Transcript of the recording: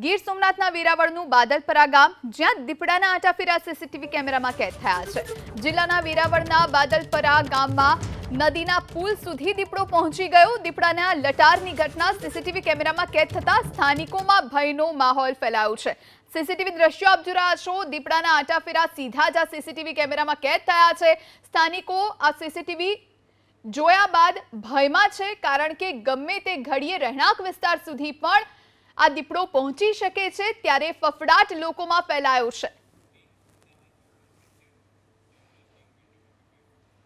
गिर सोमनाथના વેરાવડનું બદલપરા ગામ જ્યાં દીપડાના આટાફિરા સીસીટીવી કેમેરામાં કેદ થયા છે જિલ્લાના વેરાવડના બદલપરા ગામમાં નદીના પુલ સુધી દીપડો પહોંચી ગયો દીપડાના લટારની ઘટના સીસીટીવી કેમેરામાં કેદ થતાં સ્થાનિકોમાં ભયનો માહોલ ફેલાયો છે સીસીટીવી દ્રશ્યો અભજરાશો દીપડાના આટાફિરા સીધા જ સીસીટીવી કેમેરામાં કેદ થયા છે સ્થાનિકો આ સીસીટીવી જોયા બાદ ભયમાં છે કારણ કે ગમ્મેતે ઘડીએ રહેણાક વિસ્તાર સુધી પણ આ દીપડો પહોંચી શકે છે ત્યારે ફફડાટ લોકોમાં ફેલાયો છે